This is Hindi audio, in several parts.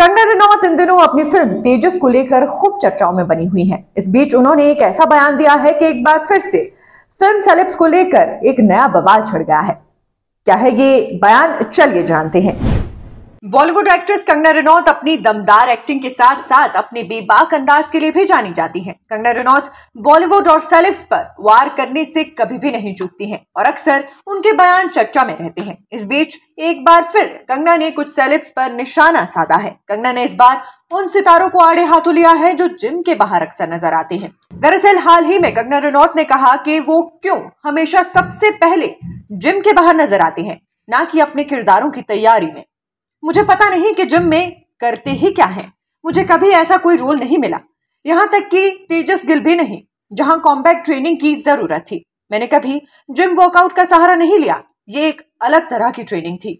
कंगना रनौत इन दिनों अपनी फिल्म तेजस को लेकर खूब चर्चाओं में बनी हुई हैं। इस बीच उन्होंने एक ऐसा बयान दिया है कि एक बार फिर से फिल्म सेलेब्स को लेकर एक नया बवाल छिड़ गया है क्या है ये बयान चलिए जानते हैं बॉलीवुड एक्ट्रेस कंगना रनौत अपनी दमदार एक्टिंग के साथ साथ अपने बेबाक अंदाज के लिए भी जानी जाती हैं। कंगना रनौत बॉलीवुड और सेलिब्स पर वार करने से कभी भी नहीं चूकती हैं और अक्सर उनके बयान चर्चा में रहते हैं इस बीच एक बार फिर कंगना ने कुछ सेलिब्स पर निशाना साधा है कंगना ने इस बार उन सितारों को आड़े हाथों लिया है जो जिम के बाहर अक्सर नजर आते हैं दरअसल हाल ही में कंगना रनौत ने कहा कि वो क्यों हमेशा सबसे पहले जिम के बाहर नजर आते हैं ना कि अपने किरदारों की तैयारी में मुझे पता नहीं कि जिम में करते ही क्या है मुझे कभी ऐसा कोई रोल नहीं मिला यहाँ तक कि तेजस गिल भी नहीं जहाँ कॉम्बैक्ट ट्रेनिंग की जरूरत थी मैंने कभी जिम वर्कआउट का सहारा नहीं लिया ये एक अलग तरह की ट्रेनिंग थी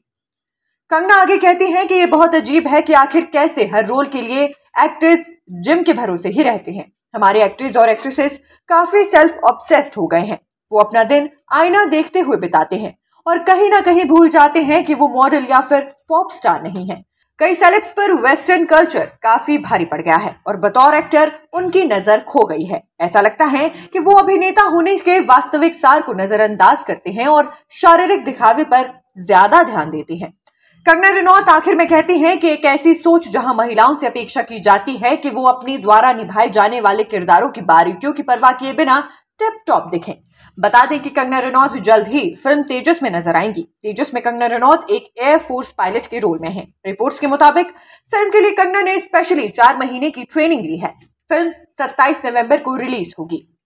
कंगना आगे कहती हैं कि ये बहुत अजीब है कि आखिर कैसे हर रोल के लिए एक्ट्रेस जिम के भरोसे ही रहते हैं हमारे एक्ट्रेस और एक्ट्रेसेस काफी सेल्फ ऑब्सेस्ड हो गए हैं वो अपना दिन आईना देखते हुए बिताते हैं और कहीं ना कहीं भूल जाते हैं कि वो मॉडल या फिर पॉप स्टार नहीं है कई सेलेब्स पर वेस्टर्न कल्चर काफी भारी पड़ गया है और बतौर एक्टर उनकी नजर खो गई है ऐसा लगता है कि वो अभिनेता होने के वास्तविक सार को नजरअंदाज करते हैं और शारीरिक दिखावे पर ज्यादा ध्यान देते हैं कंगना रिनौत आखिर में कहती हैं कि एक ऐसी सोच जहां महिलाओं से अपेक्षा की जाती है कि वो अपने द्वारा निभाए जाने वाले किरदारों की बारीकियों की परवाह किए बिना टिप टॉप दिखें बता दें कि कंगना रनौत जल्द ही फिल्म तेजस में नजर आएंगी तेजस में कंगना रनौत एक एयर फोर्स पायलट के रोल में है रिपोर्ट्स के मुताबिक फिल्म के लिए कंगना ने स्पेशली चार महीने की ट्रेनिंग ली है फिल्म 27 नवंबर को रिलीज होगी